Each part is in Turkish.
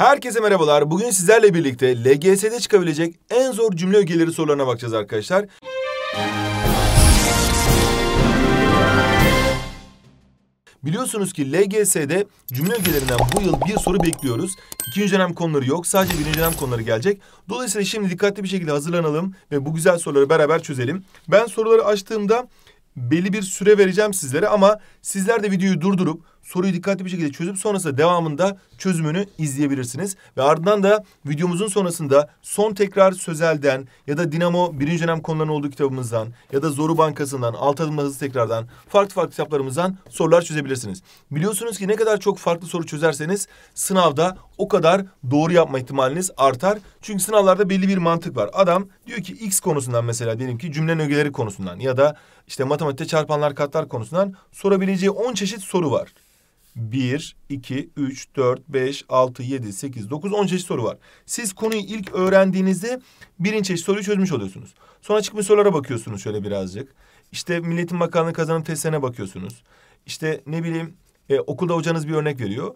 Herkese merhabalar. Bugün sizlerle birlikte LGS'de çıkabilecek en zor cümle ögeleri sorularına bakacağız arkadaşlar. Biliyorsunuz ki LGS'de cümle ögelerinden bu yıl bir soru bekliyoruz. İkinci dönem konuları yok. Sadece birinci dönem konuları gelecek. Dolayısıyla şimdi dikkatli bir şekilde hazırlanalım ve bu güzel soruları beraber çözelim. Ben soruları açtığımda belli bir süre vereceğim sizlere ama sizler de videoyu durdurup soruyu dikkatli bir şekilde çözüp sonrasında devamında çözümünü izleyebilirsiniz. Ve ardından da videomuzun sonrasında son tekrar sözelden ya da Dinamo birinci dönem konularının olduğu kitabımızdan ya da Zoru Bankası'ndan, Alt Adımla Hızlı Tekrar'dan farklı farklı kitaplarımızdan sorular çözebilirsiniz. Biliyorsunuz ki ne kadar çok farklı soru çözerseniz sınavda o kadar doğru yapma ihtimaliniz artar. Çünkü sınavlarda belli bir mantık var. Adam diyor ki X konusundan mesela diyelim ki cümlenin ögeleri konusundan ya da işte matematikte çarpanlar katlar konusundan sorabileceği 10 çeşit soru var. 1, 2, 3, 4, 5, 6, 7, 8, 9, 10 çeşit soru var. Siz konuyu ilk öğrendiğinizde birinci çeşit soruyu çözmüş oluyorsunuz. Sonra çıkmış sorulara bakıyorsunuz şöyle birazcık. İşte Milletin Bakanlığı kazanım testlerine bakıyorsunuz. İşte ne bileyim e, okulda hocanız bir örnek veriyor.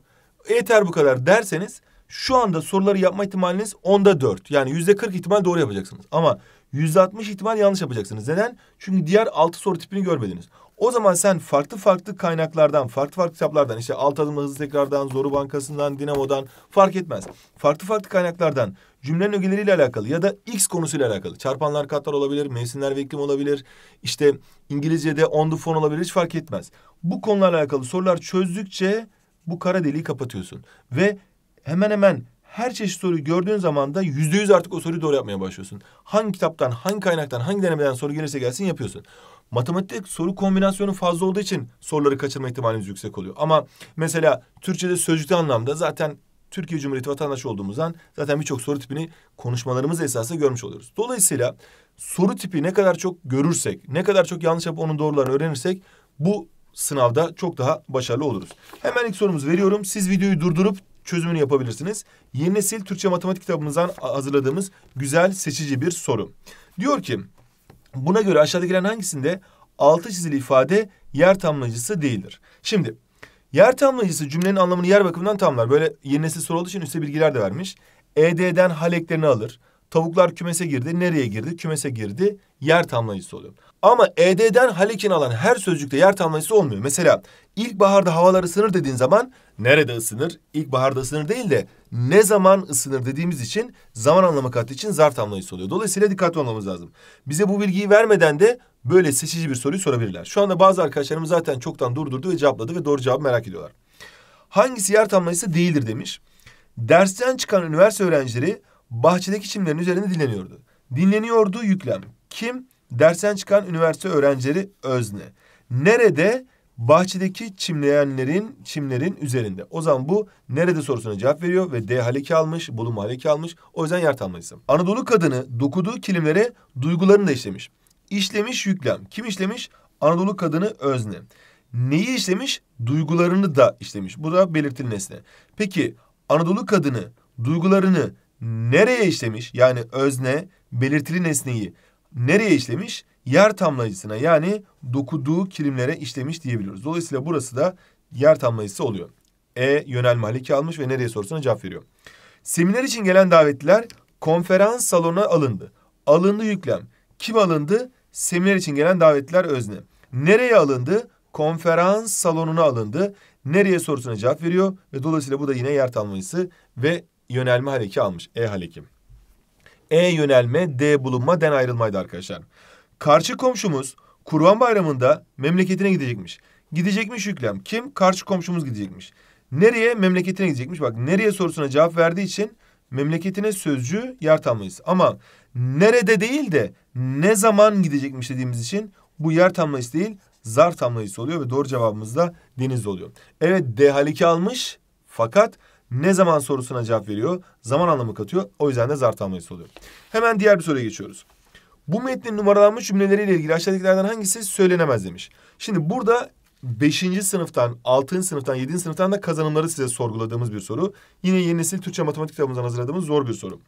Yeter bu kadar derseniz şu anda soruları yapma ihtimaliniz onda dört. Yani yüzde kırk ihtimal doğru yapacaksınız. Ama 160 ihtimal yanlış yapacaksınız. Neden? Çünkü diğer altı soru tipini görmediniz. O zaman sen farklı farklı kaynaklardan, farklı farklı kitaplardan, işte alt adımlı hızlı tekrardan, Zoru Bankası'ndan, Dinamo'dan fark etmez. Farklı farklı kaynaklardan cümlenin ögeleriyle alakalı ya da X konusuyla alakalı. Çarpanlar, katlar olabilir, mevsimler ve iklim olabilir. işte İngilizce'de on the phone olabilir hiç fark etmez. Bu konularla alakalı sorular çözdükçe bu kara deliği kapatıyorsun. Ve hemen hemen her çeşit soruyu gördüğün zaman da yüzde yüz artık o soruyu doğru yapmaya başlıyorsun. Hangi kitaptan, hangi kaynaktan, hangi denemeden soru gelirse gelsin yapıyorsun. Matematik soru kombinasyonu fazla olduğu için soruları kaçırma ihtimaliniz yüksek oluyor. Ama mesela Türkçe'de sözcükte anlamda zaten Türkiye Cumhuriyeti vatandaşı olduğumuzdan zaten birçok soru tipini konuşmalarımız esasında görmüş oluyoruz. Dolayısıyla soru tipi ne kadar çok görürsek, ne kadar çok yanlış yapıp onun doğrularını öğrenirsek bu sınavda çok daha başarılı oluruz. Hemen ilk sorumuzu veriyorum. Siz videoyu durdurup çözümünü yapabilirsiniz. Yeni nesil Türkçe matematik kitabımızdan hazırladığımız güzel seçici bir soru. Diyor ki buna göre aşağıdakilerin hangisinde altı çizili ifade yer tamlayıcısı değildir? Şimdi yer tamlayıcısı cümlenin anlamını yer bakımından tamlar. Böyle yeni nesil soru olduğu için üstte bilgiler de vermiş. ED'den haleklerini alır. Tavuklar kümese girdi. Nereye girdi? Kümese girdi. Yer tamlayıcısı oluyor. Ama ED'den halekin alan her sözcükte yer tamlayıcısı olmuyor. Mesela ilkbaharda havalar ısınır dediğin zaman nerede ısınır? İlkbaharda ısınır değil de ne zaman ısınır dediğimiz için zaman anlamı katı için zar tamlayısı oluyor. Dolayısıyla dikkatli olmamız lazım. Bize bu bilgiyi vermeden de böyle seçici bir soruyu sorabilirler. Şu anda bazı arkadaşlarımız zaten çoktan durdurdu ve cevapladı ve doğru cevabı merak ediyorlar. Hangisi yer tamlayısı değildir demiş. Dersten çıkan üniversite öğrencileri bahçedeki çimlerin üzerinde dinleniyordu. Dinleniyordu yüklem. Kim? Dersten çıkan üniversite öğrencileri özne. Nerede? bahçedeki çimleyenlerin çimlerin üzerinde. O zaman bu nerede sorusuna cevap veriyor ve D haleki almış, bulunma haleki almış. O yüzden yer tanımlı Anadolu kadını dokuduğu kilimlere duygularını da işlemiş. İşlemiş yüklem. Kim işlemiş? Anadolu kadını özne. Neyi işlemiş? Duygularını da işlemiş. Bu da belirtili nesne. Peki Anadolu kadını duygularını nereye işlemiş? Yani özne belirtili nesneyi nereye işlemiş? yer tamlayıcısına yani dokuduğu kilimlere işlemiş diyebiliyoruz. Dolayısıyla burası da yer tamlayıcısı oluyor. E yönelme haliki almış ve nereye sorusuna cevap veriyor. Seminer için gelen davetliler konferans salonuna alındı. Alındı yüklem. Kim alındı? Seminer için gelen davetliler özne. Nereye alındı? Konferans salonuna alındı. Nereye sorusuna cevap veriyor ve dolayısıyla bu da yine yer tamlayıcısı ve yönelme haleki almış. E haleki. E yönelme, D bulunma, den ayrılmaydı arkadaşlar. Karşı komşumuz Kurban Bayramı'nda memleketine gidecekmiş. Gidecekmiş yüklem. Kim? Karşı komşumuz gidecekmiş. Nereye? Memleketine gidecekmiş. Bak nereye sorusuna cevap verdiği için memleketine sözcü yer tamlayız. Ama nerede değil de ne zaman gidecekmiş dediğimiz için bu yer tamlayısı değil zar tamlayısı oluyor ve doğru cevabımız da deniz oluyor. Evet D haliki almış fakat ne zaman sorusuna cevap veriyor? Zaman anlamı katıyor. O yüzden de zar tamlayısı oluyor. Hemen diğer bir soruya geçiyoruz. Bu metnin numaralanmış cümleleriyle ilgili aşağıdakilerden hangisi söylenemez demiş. Şimdi burada beşinci sınıftan, altıncı sınıftan, yedinci sınıftan da kazanımları size sorguladığımız bir soru. Yine yeni nesil Türkçe matematik kitabımızdan hazırladığımız zor bir soru.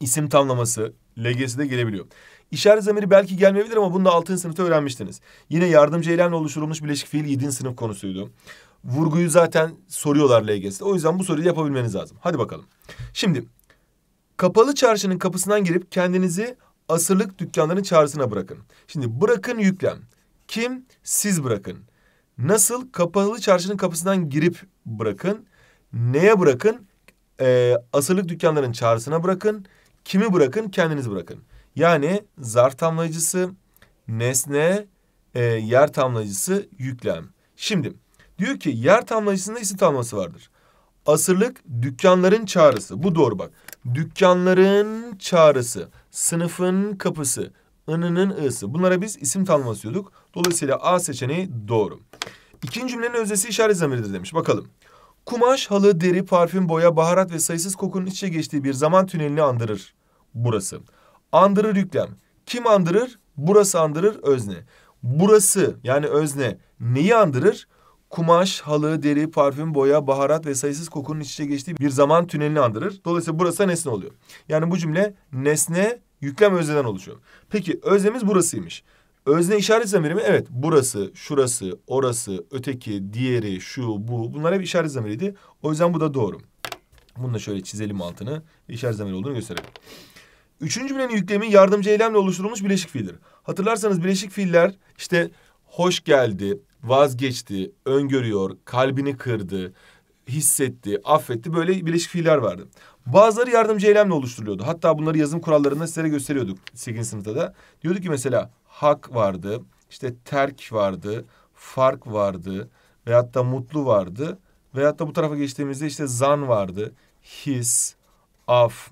İsim tamlaması, LGS'de gelebiliyor. İşaret zamiri belki gelmeyebilir ama bunu da altıncı sınıfta öğrenmiştiniz. Yine yardımcı eylemle oluşturulmuş bileşik fiil yedinci sınıf konusuydu. Vurguyu zaten soruyorlar LGS'de. O yüzden bu soruyu yapabilmeniz lazım. Hadi bakalım. Şimdi kapalı çarşının kapısından girip kendinizi asırlık dükkanların çağrısına bırakın. Şimdi bırakın yüklem. Kim? Siz bırakın. Nasıl? Kapalı çarşının kapısından girip bırakın. Neye bırakın? Ee, asırlık dükkanların çağrısına bırakın. Kimi bırakın? Kendiniz bırakın. Yani zar tamlayıcısı, nesne, e, yer tamlayıcısı, yüklem. Şimdi diyor ki yer tamlayıcısında isim tamlaması vardır. Asırlık dükkanların çağrısı. Bu doğru bak. Dükkanların çağrısı sınıfın kapısı, ınının ısı. Bunlara biz isim tanımlaması diyorduk. Dolayısıyla A seçeneği doğru. İkinci cümlenin öznesi işaret zamiridir demiş. Bakalım. Kumaş, halı, deri, parfüm, boya, baharat ve sayısız kokunun içe geçtiği bir zaman tünelini andırır burası. Andırır yüklem. Kim andırır? Burası andırır özne. Burası yani özne neyi andırır? kumaş, halı, deri, parfüm, boya, baharat ve sayısız kokunun iç içe geçtiği bir zaman tünelini andırır. Dolayısıyla burası nesne oluyor. Yani bu cümle nesne yüklem özneden oluşuyor. Peki öznemiz burasıymış. Özne işaret zamiri mi? Evet. Burası, şurası, orası, öteki, diğeri, şu, bu. Bunlar hep işaret zamiriydi. O yüzden bu da doğru. Bunu da şöyle çizelim altını. İşaret zamiri olduğunu gösterelim. Üçüncü cümlenin yüklemi yardımcı eylemle oluşturulmuş bileşik fiildir. Hatırlarsanız bileşik fiiller işte hoş geldi, vazgeçti, öngörüyor, kalbini kırdı, hissetti, affetti böyle birleşik fiiller vardı. Bazıları yardımcı eylemle oluşturuluyordu. Hatta bunları yazım kurallarında sizlere gösteriyorduk 8. sınıfta da. Diyorduk ki mesela hak vardı, işte terk vardı, fark vardı veyahut da mutlu vardı. Veyahut da bu tarafa geçtiğimizde işte zan vardı, his, af,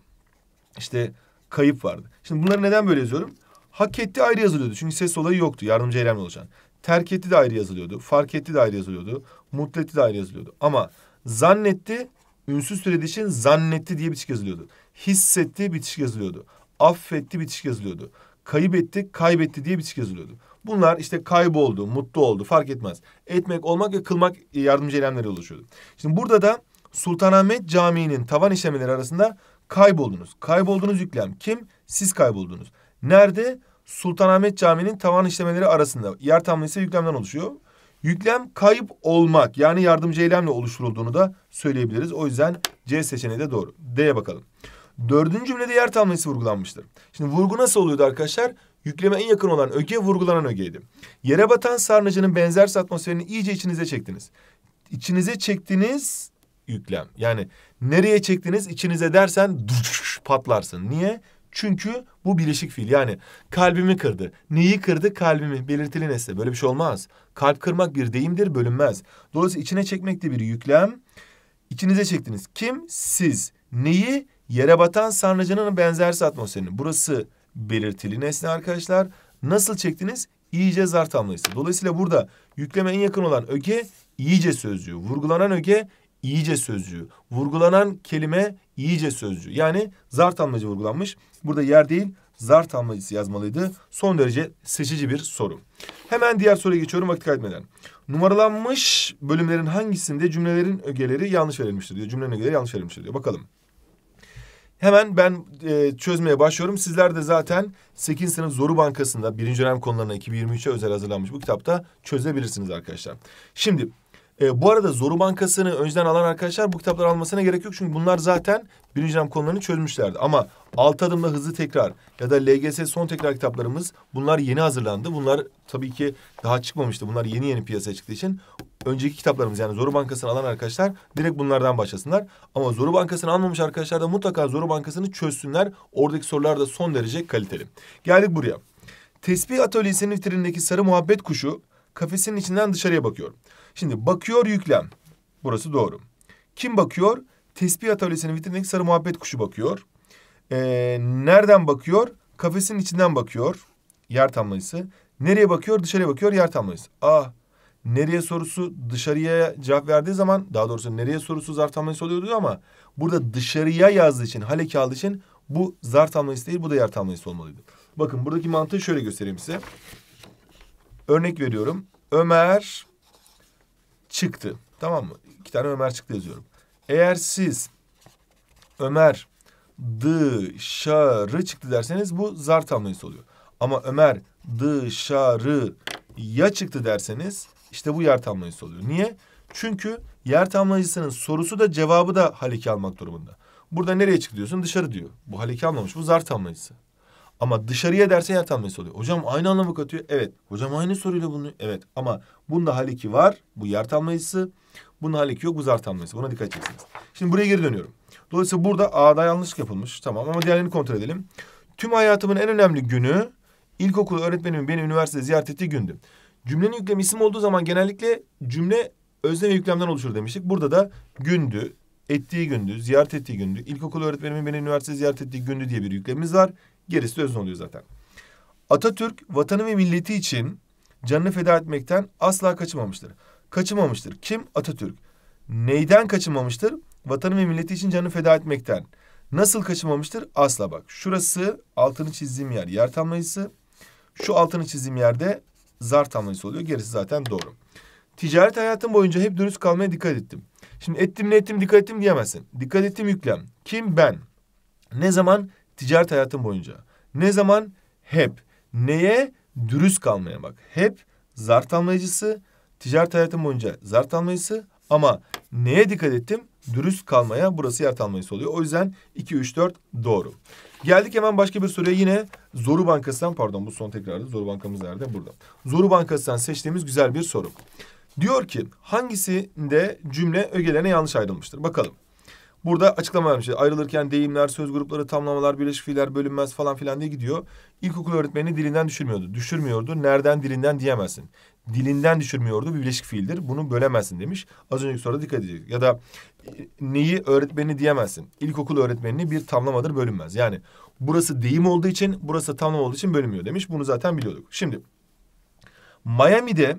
işte kayıp vardı. Şimdi bunları neden böyle yazıyorum? Hak etti ayrı yazılıyordu. Çünkü ses olayı yoktu yardımcı eylemle oluşan terk etti de ayrı yazılıyordu. Fark etti de ayrı yazılıyordu. Mutlu de ayrı yazılıyordu. Ama zannetti ünsüz türedi için zannetti diye bitişik yazılıyordu. Hissetti bitişik yazılıyordu. Affetti bitişik yazılıyordu. Kaybetti kaybetti diye bitişik yazılıyordu. Bunlar işte kayboldu, mutlu oldu fark etmez. Etmek, olmak ve kılmak yardımcı eylemleri oluşuyordu. Şimdi burada da Sultanahmet Camii'nin tavan işlemeleri arasında kayboldunuz. kayboldunuz yüklem kim? Siz kayboldunuz. Nerede? Sultanahmet Camii'nin tavan işlemeleri arasında. Yer tamlı ise yüklemden oluşuyor. Yüklem kayıp olmak yani yardımcı eylemle oluşturulduğunu da söyleyebiliriz. O yüzden C seçeneği de doğru. D'ye bakalım. Dördüncü cümlede yer tamlesi vurgulanmıştır. Şimdi vurgu nasıl oluyordu arkadaşlar? Yükleme en yakın olan öge vurgulanan ögeydi. Yere batan sarnıcının benzersiz atmosferini iyice içinize çektiniz. İçinize çektiniz yüklem. Yani nereye çektiniz içinize dersen patlarsın. Niye? Çünkü bu bileşik fiil. Yani kalbimi kırdı. Neyi kırdı? Kalbimi. Belirtili nesne. Böyle bir şey olmaz. Kalp kırmak bir deyimdir, bölünmez. Dolayısıyla içine çekmek de bir yüklem. İçinize çektiniz. Kim? Siz. Neyi? Yere batan sarnıcının benzersiz atmosferini. Burası belirtili nesne arkadaşlar. Nasıl çektiniz? İyice zar tamlayısı. Dolayısıyla burada yükleme en yakın olan öge iyice sözcüğü. Vurgulanan öge iyice sözcüğü. Vurgulanan kelime iyice sözcüğü. Yani zar tamlacı vurgulanmış. Burada yer değil zar tamlacısı yazmalıydı. Son derece seçici bir soru. Hemen diğer soruya geçiyorum vakit kaybetmeden. Numaralanmış bölümlerin hangisinde cümlelerin ögeleri yanlış verilmiştir diyor. Cümlenin ögeleri yanlış verilmiştir diyor. Bakalım. Hemen ben e, çözmeye başlıyorum. Sizler de zaten 8. sınıf Zoru Bankası'nda birinci dönem konularına 2023'e özel hazırlanmış bu kitapta çözebilirsiniz arkadaşlar. Şimdi e, bu arada Zoru Bankası'nı önceden alan arkadaşlar bu kitapları almasına gerek yok. Çünkü bunlar zaten birinci dönem konularını çözmüşlerdi. Ama alt adımda hızlı tekrar ya da LGS son tekrar kitaplarımız bunlar yeni hazırlandı. Bunlar tabii ki daha çıkmamıştı. Bunlar yeni yeni piyasaya çıktığı için önceki kitaplarımız yani Zoru Bankası'nı alan arkadaşlar direkt bunlardan başlasınlar. Ama Zoru Bankası'nı almamış arkadaşlar da mutlaka Zoru Bankası'nı çözsünler. Oradaki sorular da son derece kaliteli. Geldik buraya. Tesbih Atölyesi'nin vitrinindeki sarı muhabbet kuşu kafesin içinden dışarıya bakıyorum. Şimdi bakıyor yüklem. Burası doğru. Kim bakıyor? Tespih atölyesinin vitrindeki sarı muhabbet kuşu bakıyor. Ee, nereden bakıyor? Kafesin içinden bakıyor. Yer tamlayısı. Nereye bakıyor? Dışarıya bakıyor. Yer tamlayısı. Ah nereye sorusu dışarıya cevap verdiği zaman daha doğrusu nereye sorusu zarf tamlayısı oluyordu ama burada dışarıya yazdığı için hale kağıdı için bu zarf tamlayısı değil bu da yer tamlayısı olmalıydı. Bakın buradaki mantığı şöyle göstereyim size. Örnek veriyorum. Ömer çıktı. Tamam mı? İki tane Ömer çıktı yazıyorum. Eğer siz Ömer dışarı çıktı derseniz bu zar tamlayısı oluyor. Ama Ömer dışarı ya çıktı derseniz işte bu yer tamlayısı oluyor. Niye? Çünkü yer tamlayıcısının sorusu da cevabı da haliki almak durumunda. Burada nereye çıktı diyorsun? Dışarı diyor. Bu haliki almamış. Bu zar tamlayıcısı. Ama dışarıya derse yer tanımlayıcısı oluyor. Hocam aynı anlamı katıyor. Evet. Hocam aynı soruyla bunu. Evet. Ama bunda hal iki var. Bu yer tanımlayıcısı. Bunda hal iki yok. Bu zar tanımlayıcısı. Buna dikkat edeceksiniz. Şimdi buraya geri dönüyorum. Dolayısıyla burada A'da yanlış yapılmış. Tamam ama diğerlerini kontrol edelim. Tüm hayatımın en önemli günü ilkokul öğretmenimin beni üniversitede ziyaret ettiği gündü. Cümlenin yüklemi isim olduğu zaman genellikle cümle özne ve yüklemden oluşur demiştik. Burada da gündü, ettiği gündü, ziyaret ettiği gündü, ilkokul öğretmenimin beni üniversite ziyaret ettiği gündü diye bir yüklemimiz var. Gerisi de oluyor zaten. Atatürk vatanı ve milleti için canını feda etmekten asla kaçınmamıştır. Kaçınmamıştır. Kim? Atatürk. Neyden kaçınmamıştır? Vatanı ve milleti için canını feda etmekten. Nasıl kaçınmamıştır? Asla bak. Şurası altını çizdiğim yer yer tamlayısı. Şu altını çizdiğim yerde zar tamlayısı oluyor. Gerisi zaten doğru. Ticaret hayatım boyunca hep dürüst kalmaya dikkat ettim. Şimdi ettim ne ettim dikkat ettim diyemezsin. Dikkat ettim yüklem. Kim ben? Ne zaman? ticaret hayatım boyunca. Ne zaman? Hep. Neye? Dürüst kalmaya bak. Hep zar tamlayıcısı, ticaret hayatım boyunca zar tamlayıcısı ama neye dikkat ettim? Dürüst kalmaya burası yer tamlayıcısı oluyor. O yüzden 2, 3, 4 doğru. Geldik hemen başka bir soruya yine Zoru Bankası'ndan pardon bu son tekrardı. Zoru Bankamız nerede? Burada. Zoru Bankası'ndan seçtiğimiz güzel bir soru. Diyor ki hangisinde cümle ögelerine yanlış ayrılmıştır? Bakalım. Burada açıklama vermiş. Ayrılırken deyimler, söz grupları, tamlamalar, birleşik fiiller bölünmez falan filan diye gidiyor. İlkokul öğretmeni dilinden düşürmüyordu. Düşürmüyordu. Nereden dilinden diyemezsin. Dilinden düşürmüyordu bir birleşik fiildir. Bunu bölemezsin demiş. Az önceki soruda dikkat edecek. Ya da e, neyi öğretmeni diyemezsin. İlkokul öğretmenini bir tamlamadır bölünmez. Yani burası deyim olduğu için, burası tamlama olduğu için bölünmüyor demiş. Bunu zaten biliyorduk. Şimdi Miami'de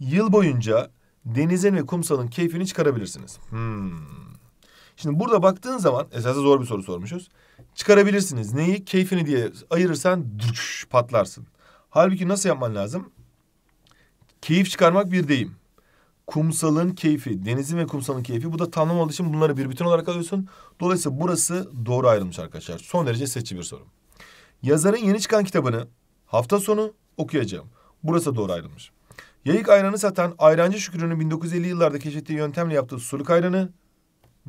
yıl boyunca denizin ve kumsalın keyfini çıkarabilirsiniz. Hmm. Şimdi burada baktığın zaman esasında zor bir soru sormuşuz. Çıkarabilirsiniz. Neyi? Keyfini diye ayırırsan dürüş, patlarsın. Halbuki nasıl yapman lazım? Keyif çıkarmak bir deyim. Kumsalın keyfi, denizin ve kumsalın keyfi. Bu da tanımlamadığı için bunları bir bütün olarak alıyorsun. Dolayısıyla burası doğru ayrılmış arkadaşlar. Son derece seçici bir soru. Yazarın yeni çıkan kitabını hafta sonu okuyacağım. Burası doğru ayrılmış. Yayık ayranı satan ayrancı Şükrü'nün 1950 yıllarda keşfettiği yöntemle yaptığı suluk ayranı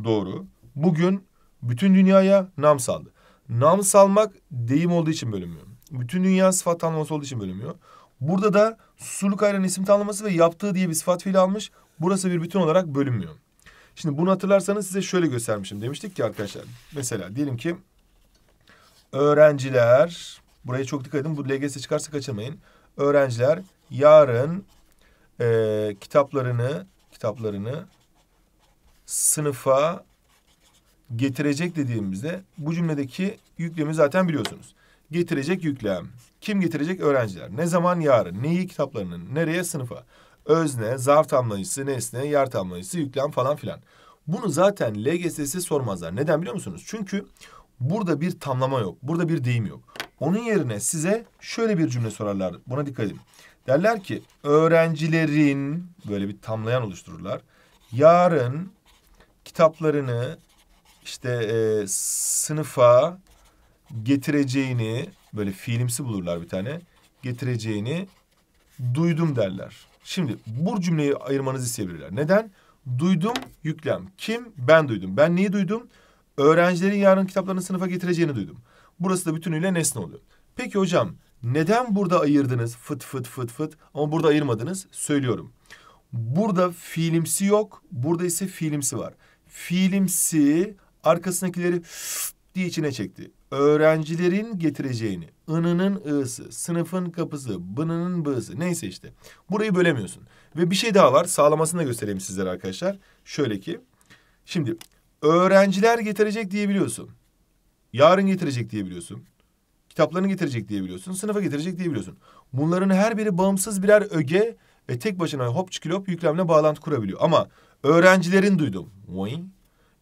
Doğru. Bugün bütün dünyaya nam saldı. Nam salmak deyim olduğu için bölünmüyor. Bütün dünya sıfat tanımlaması olduğu için bölünmüyor. Burada da susurluk ayıran isim tanımlaması ve yaptığı diye bir sıfat fiili almış. Burası bir bütün olarak bölünmüyor. Şimdi bunu hatırlarsanız size şöyle göstermişim. Demiştik ki arkadaşlar. Mesela diyelim ki öğrenciler buraya çok dikkat edin. Bu LGS çıkarsa kaçırmayın. Öğrenciler yarın e, kitaplarını kitaplarını sınıfa getirecek dediğimizde bu cümledeki yüklemi zaten biliyorsunuz. Getirecek yüklem. Kim getirecek? Öğrenciler. Ne zaman? Yarın. Neyi? Kitaplarının. Nereye? Sınıfa. Özne, zarf tamlayıcısı, nesne, yer tamlayıcısı, yüklem falan filan. Bunu zaten LGS'si sormazlar. Neden biliyor musunuz? Çünkü burada bir tamlama yok. Burada bir deyim yok. Onun yerine size şöyle bir cümle sorarlar. Buna dikkat edin. Derler ki öğrencilerin böyle bir tamlayan oluştururlar. Yarın kitaplarını işte e, sınıfa getireceğini böyle fiilimsi bulurlar bir tane getireceğini duydum derler. Şimdi bu cümleyi ayırmanızı isteyebilirler. Neden? Duydum yüklem. Kim? Ben duydum. Ben neyi duydum? Öğrencilerin yarın kitaplarını sınıfa getireceğini duydum. Burası da bütünüyle nesne oluyor. Peki hocam neden burada ayırdınız? Fıt fıt fıt fıt ama burada ayırmadınız. Söylüyorum. Burada fiilimsi yok. Burada ise fiilimsi var fiilimsi arkasındakileri diye içine çekti. Öğrencilerin getireceğini, ınının ısı, sınıfın kapısı, bının bığısı neyse işte. Burayı bölemiyorsun. Ve bir şey daha var sağlamasını da göstereyim sizlere arkadaşlar. Şöyle ki şimdi öğrenciler getirecek diyebiliyorsun. Yarın getirecek diyebiliyorsun. Kitaplarını getirecek diyebiliyorsun. Sınıfa getirecek diyebiliyorsun. Bunların her biri bağımsız birer öge ve tek başına hop çıkılıp yüklemle bağlantı kurabiliyor. Ama Öğrencilerin duydum. Moin.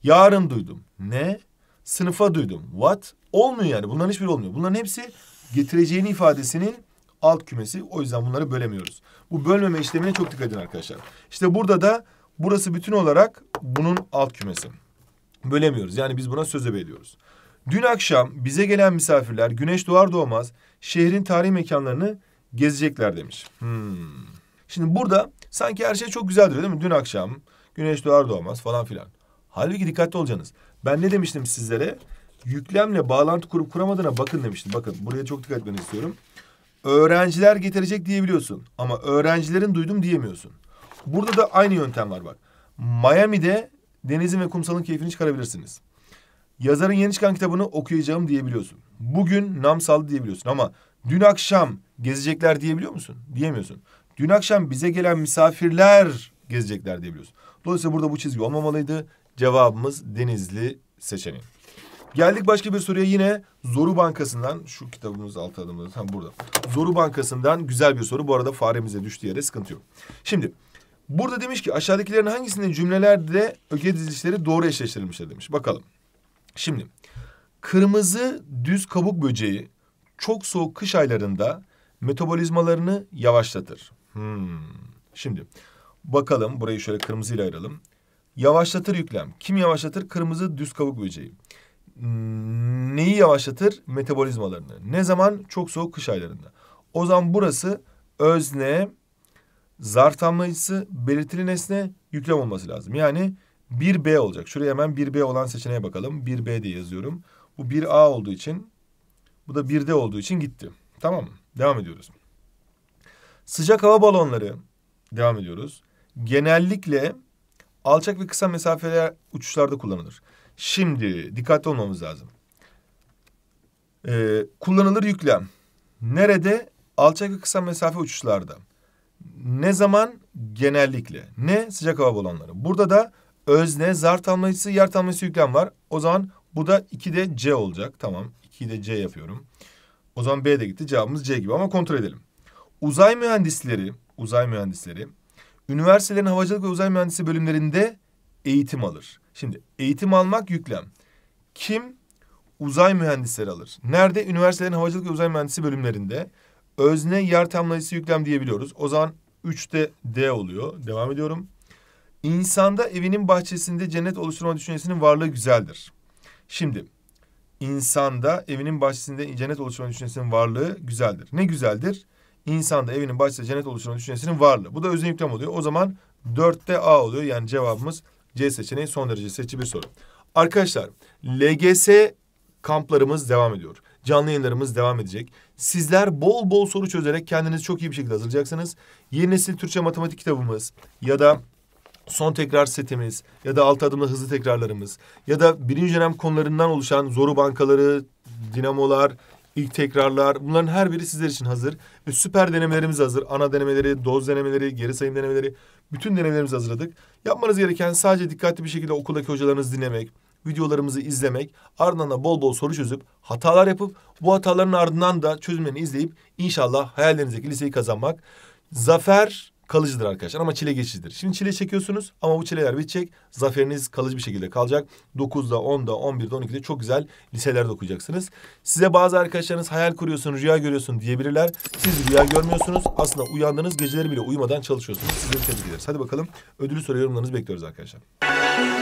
Yarın duydum. Ne? Sınıfa duydum. What? Olmuyor yani. Bunların hiçbiri olmuyor. Bunların hepsi getireceğini ifadesinin alt kümesi. O yüzden bunları bölemiyoruz. Bu bölmeme işlemine çok dikkat edin arkadaşlar. İşte burada da burası bütün olarak bunun alt kümesi. Bölemiyoruz. Yani biz buna söz ebe ediyoruz. Dün akşam bize gelen misafirler güneş doğar doğmaz şehrin tarihi mekanlarını gezecekler demiş. Hmm. Şimdi burada sanki her şey çok güzel duruyor değil mi? Dün akşam Güneş doğar doğmaz falan filan. Halbuki dikkatli olacaksınız. Ben ne demiştim sizlere? Yüklemle bağlantı kurup kuramadığına bakın demiştim. Bakın buraya çok dikkat etmeni istiyorum. Öğrenciler getirecek diyebiliyorsun. Ama öğrencilerin duydum diyemiyorsun. Burada da aynı yöntem var bak. Miami'de denizin ve kumsalın keyfini çıkarabilirsiniz. Yazarın yeni çıkan kitabını okuyacağım diyebiliyorsun. Bugün nam saldı diyebiliyorsun ama dün akşam gezecekler diyebiliyor musun? Diyemiyorsun. Dün akşam bize gelen misafirler gezecekler diyebiliyoruz. Dolayısıyla burada bu çizgi olmamalıydı. Cevabımız Denizli seçeneği. Geldik başka bir soruya yine Zoru Bankası'ndan şu kitabımız alt adımız ha burada. Zoru Bankası'ndan güzel bir soru. Bu arada faremize düştüğü yere sıkıntı yok. Şimdi burada demiş ki aşağıdakilerin hangisinde cümlelerde öge dizilişleri doğru eşleştirilmiştir demiş. Bakalım. Şimdi kırmızı düz kabuk böceği çok soğuk kış aylarında metabolizmalarını yavaşlatır. Hmm. Şimdi Bakalım burayı şöyle kırmızıyla ayıralım. Yavaşlatır yüklem. Kim yavaşlatır? Kırmızı düz kabuk böceği. Hmm, neyi yavaşlatır? Metabolizmalarını. Ne zaman? Çok soğuk kış aylarında. O zaman burası özne, zarf tamlayıcısı, belirtili nesne, yüklem olması lazım. Yani 1B olacak. Şuraya hemen 1B olan seçeneğe bakalım. 1B diye yazıyorum. Bu 1A olduğu için, bu da 1D olduğu için gitti. Tamam mı? Devam ediyoruz. Sıcak hava balonları. Devam ediyoruz genellikle alçak ve kısa mesafeler uçuşlarda kullanılır. Şimdi dikkatli olmamız lazım. Ee, kullanılır yüklem. Nerede? Alçak ve kısa mesafe uçuşlarda. Ne zaman? Genellikle. Ne? Sıcak hava balonları. Burada da özne, zar tamlayıcısı, yer tamlayıcısı yüklem var. O zaman bu da 2'de C olacak. Tamam. 2'de C yapıyorum. O zaman B de gitti. Cevabımız C gibi ama kontrol edelim. Uzay mühendisleri, uzay mühendisleri üniversitelerin havacılık ve uzay mühendisi bölümlerinde eğitim alır. Şimdi eğitim almak yüklem. Kim uzay mühendisleri alır? Nerede? Üniversitelerin havacılık ve uzay mühendisi bölümlerinde özne yer tamlayıcısı yüklem diyebiliyoruz. O zaman 3'te D oluyor. Devam ediyorum. İnsanda evinin bahçesinde cennet oluşturma düşüncesinin varlığı güzeldir. Şimdi insanda evinin bahçesinde cennet oluşturma düşüncesinin varlığı güzeldir. Ne güzeldir? insanda evinin bahçesinde cennet oluşturma düşüncesinin varlığı. Bu da özne yüklem oluyor. O zaman dörtte A oluyor. Yani cevabımız C seçeneği son derece seçici bir soru. Arkadaşlar LGS kamplarımız devam ediyor. Canlı yayınlarımız devam edecek. Sizler bol bol soru çözerek kendinizi çok iyi bir şekilde hazırlayacaksınız. Yeni nesil Türkçe matematik kitabımız ya da son tekrar setimiz ya da altı adımlı hızlı tekrarlarımız ya da birinci dönem konularından oluşan zoru bankaları, dinamolar, ilk tekrarlar bunların her biri sizler için hazır. Ve süper denemelerimiz hazır. Ana denemeleri, doz denemeleri, geri sayım denemeleri bütün denemelerimizi hazırladık. Yapmanız gereken sadece dikkatli bir şekilde okuldaki hocalarınızı dinlemek, videolarımızı izlemek, ardından da bol bol soru çözüp hatalar yapıp bu hataların ardından da çözümlerini izleyip inşallah hayallerinizdeki liseyi kazanmak. Zafer kalıcıdır arkadaşlar ama çile geçicidir. Şimdi çile çekiyorsunuz ama bu çileler bitecek. Zaferiniz kalıcı bir şekilde kalacak. 9'da, 10'da, 11'de, 12'de çok güzel liselerde okuyacaksınız. Size bazı arkadaşlarınız hayal kuruyorsunuz, rüya görüyorsun diyebilirler. Siz rüya görmüyorsunuz. Aslında uyandığınız geceleri bile uyumadan çalışıyorsunuz. Sizleri tebrik Hadi bakalım ödülü soru yorumlarınızı bekliyoruz arkadaşlar.